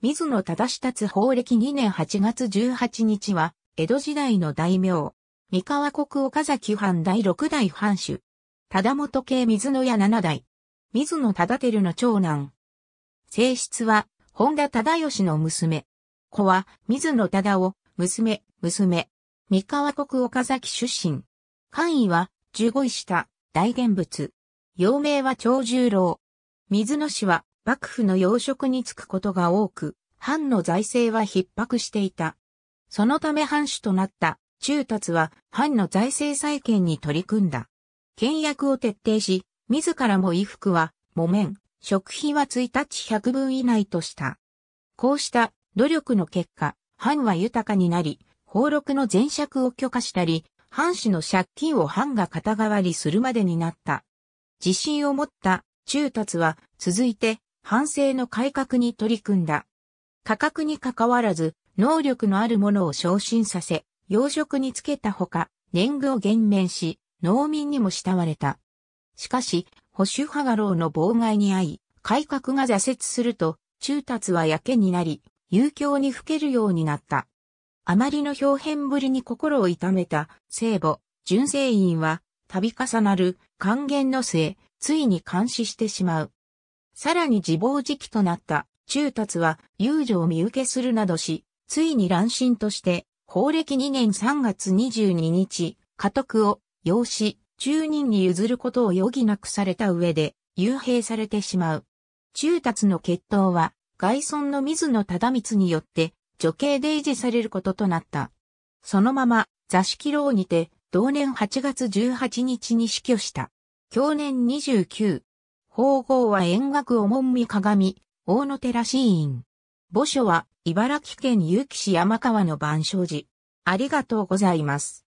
水野忠志達法暦2年8月18日は、江戸時代の大名、三河国岡崎藩第6代藩主、忠本系水野屋7代、水野忠輝の長男。性質は、本田忠義の娘。子は、水野忠夫、娘、娘。三河国岡崎出身。官位は、十五位下、大現物。幼名は長十郎。水野氏は、幕府の要職に就くことが多く、藩の財政は逼迫していた。そのため藩主となった中達は藩の財政再建に取り組んだ。倹約を徹底し、自らも衣服は、木綿、食費は1日100分以内とした。こうした努力の結果、藩は豊かになり、俸禄の前借を許可したり、藩主の借金を藩が肩代わりするまでになった。自信を持った中達は続いて反省の改革に取り組んだ。価格にかかわらず、能力のあるものを昇進させ、養殖につけたほか、年貢を減免し、農民にも慕われた。しかし、保守派が廊の妨害に遭い、改革が挫折すると、中達はやけになり、遊興にふけるようになった。あまりの表変ぶりに心を痛めた聖母、純正院は、度重なる還元の末、ついに監視してしまう。さらに自暴自棄となった中達は遊女を見受けするなどし、ついに乱心として、法暦2年3月22日、家督を養子、中人に譲ることを余儀なくされた上で、幽閉されてしまう。中達の決闘は、外村の水野忠光によって、女系で維持されることとなった。そのまま、座敷牢にて、同年8月18日に死去した。去年29、方后は円学おもんみ鏡、大野寺寺院。墓所は、茨城県結城市山川の万象寺。ありがとうございます。